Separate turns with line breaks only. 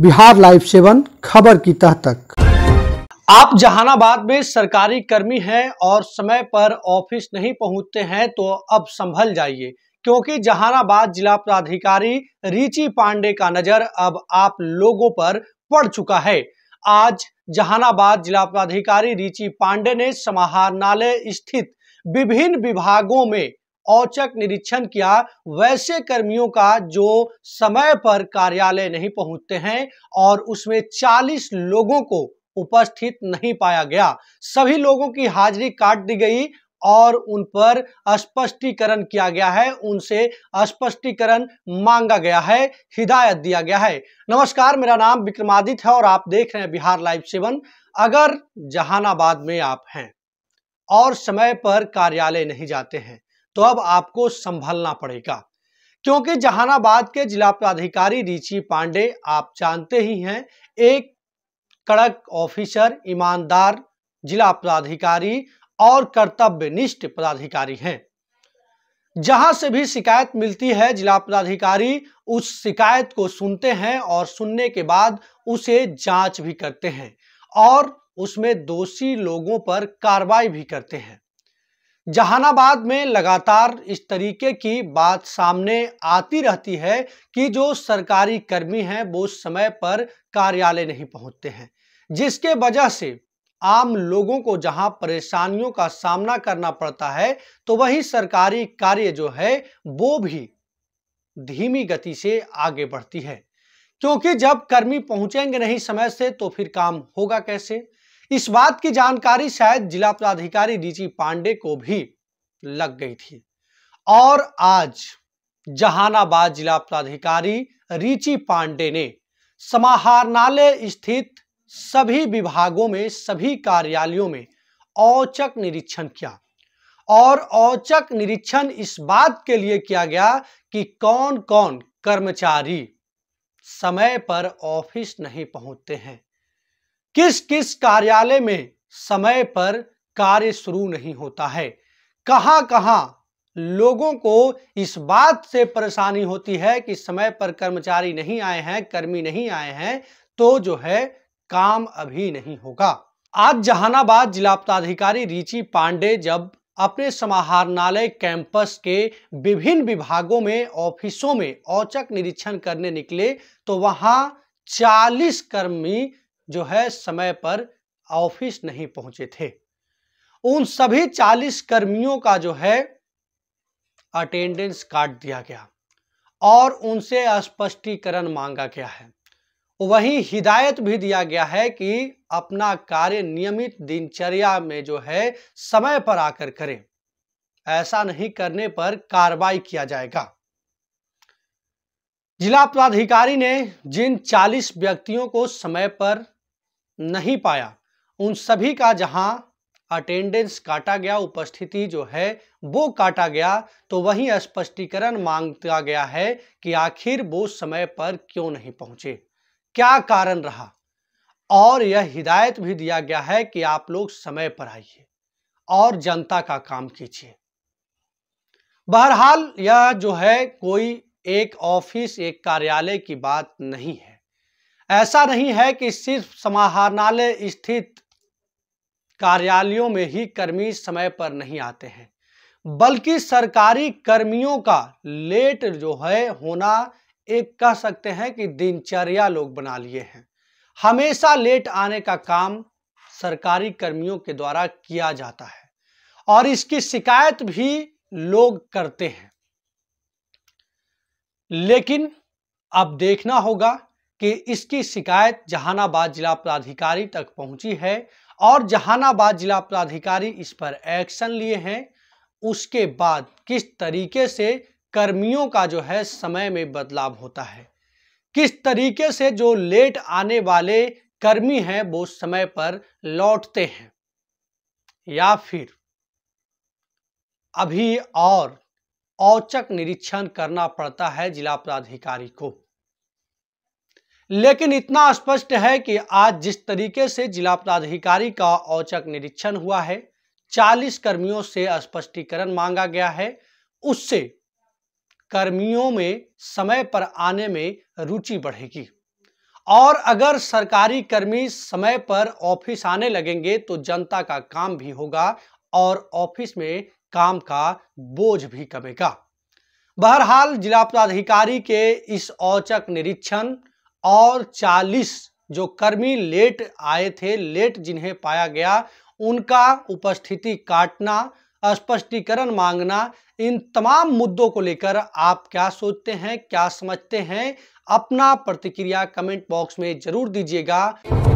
Bihar live seven खबर की तह तक आप जहानाबाद में सरकारी कर्मी हैं और समय पर ऑफिस नहीं पहुंचते हैं तो अब संभल जाइए क्योंकि जहानाबाद जिला प्राधिकारी रिचि पांडे का नजर अब आप लोगों पर पड़ चुका है आज जहानाबाद जिला प्राधिकारी रिचि पांडे ने समाहरणालय स्थित विभिन्न विभागों में औचक निरीक्षण किया वैसे कर्मियों का जो समय पर कार्यालय नहीं पहुंचते हैं और उसमें 40 लोगों को उपस्थित नहीं पाया गया सभी लोगों की हाजिरी काट दी गई और उन पर स्पष्टीकरण किया गया है उनसे स्पष्टीकरण मांगा गया है हिदायत दिया गया है नमस्कार मेरा नाम विक्रमादित्य है और आप देख रहे हैं बिहार लाइव सेवन अगर जहानाबाद में आप हैं और समय पर कार्यालय नहीं जाते हैं तो अब आपको संभलना पड़ेगा क्योंकि जहानाबाद के जिला पदाधिकारी रिचि पांडे आप जानते ही हैं एक कड़क ऑफिसर ईमानदार जिला पदाधिकारी और कर्तव्यनिष्ठ पदाधिकारी हैं जहां से भी शिकायत मिलती है जिला पदाधिकारी उस शिकायत को सुनते हैं और सुनने के बाद उसे जांच भी करते हैं और उसमें दोषी लोगों पर कार्रवाई भी करते हैं जहानाबाद में लगातार इस तरीके की बात सामने आती रहती है कि जो सरकारी कर्मी हैं वो समय पर कार्यालय नहीं पहुंचते हैं जिसके वजह से आम लोगों को जहां परेशानियों का सामना करना पड़ता है तो वही सरकारी कार्य जो है वो भी धीमी गति से आगे बढ़ती है क्योंकि जब कर्मी पहुंचेंगे नहीं समय से तो फिर काम होगा कैसे इस बात की जानकारी शायद जिला पदाधिकारी डीजी पांडे को भी लग गई थी और आज जहानाबाद जिला पदाधिकारी रिची पांडे ने समाहरणालय स्थित सभी विभागों में सभी कार्यालयों में औचक निरीक्षण किया और औचक निरीक्षण इस बात के लिए किया गया कि कौन कौन कर्मचारी समय पर ऑफिस नहीं पहुंचते हैं किस किस कार्यालय में समय पर कार्य शुरू नहीं होता है कहां कहां लोगों को इस बात से परेशानी होती है कि समय पर कर्मचारी नहीं आए हैं कर्मी नहीं आए हैं तो जो है काम अभी नहीं होगा आज जहानाबाद जिला पदाधिकारी रिचि पांडे जब अपने समाहरणालय कैंपस के विभिन्न विभागों में ऑफिसों में औचक निरीक्षण करने निकले तो वहां 40 कर्मी जो है समय पर ऑफिस नहीं पहुंचे थे उन सभी चालीस कर्मियों का जो है अटेंडेंस काट दिया गया और उनसे स्पष्टीकरण मांगा गया है वहीं हिदायत भी दिया गया है कि अपना कार्य नियमित दिनचर्या में जो है समय पर आकर करें ऐसा नहीं करने पर कार्रवाई किया जाएगा जिला पदाधिकारी ने जिन 40 व्यक्तियों को समय पर नहीं पाया उन सभी का जहां अटेंडेंस काटा गया उपस्थिति जो है वो काटा गया तो वहीं स्पष्टीकरण मांगता गया है कि आखिर वो समय पर क्यों नहीं पहुंचे क्या कारण रहा और यह हिदायत भी दिया गया है कि आप लोग समय पर आइए और जनता का काम कीजिए बहरहाल यह जो है कोई एक ऑफिस एक कार्यालय की बात नहीं है ऐसा नहीं है कि सिर्फ समाहरणालय स्थित कार्यालयों में ही कर्मी समय पर नहीं आते हैं बल्कि सरकारी कर्मियों का लेट जो है होना एक कह सकते हैं कि दिनचर्या लोग बना लिए हैं हमेशा लेट आने का काम सरकारी कर्मियों के द्वारा किया जाता है और इसकी शिकायत भी लोग करते हैं लेकिन अब देखना होगा कि इसकी शिकायत जहानाबाद जिला प्राधिकारी तक पहुंची है और जहानाबाद जिला प्राधिकारी इस पर एक्शन लिए हैं उसके बाद किस तरीके से कर्मियों का जो है समय में बदलाव होता है किस तरीके से जो लेट आने वाले कर्मी हैं वो समय पर लौटते हैं या फिर अभी और औचक निरीक्षण करना पड़ता है जिला प्राधिकारी को लेकिन इतना स्पष्ट है कि आज जिस तरीके से जिला पदाधिकारी का औचक निरीक्षण हुआ है 40 कर्मियों से स्पष्टीकरण मांगा गया है उससे कर्मियों में समय पर आने में रुचि बढ़ेगी और अगर सरकारी कर्मी समय पर ऑफिस आने लगेंगे तो जनता का काम भी होगा और ऑफिस में काम का बोझ भी कमेगा बहरहाल जिला पदाधिकारी के इस औचक निरीक्षण और 40 जो कर्मी लेट आए थे लेट जिन्हें पाया गया उनका उपस्थिति काटना स्पष्टीकरण मांगना इन तमाम मुद्दों को लेकर आप क्या सोचते हैं क्या समझते हैं अपना प्रतिक्रिया कमेंट बॉक्स में जरूर दीजिएगा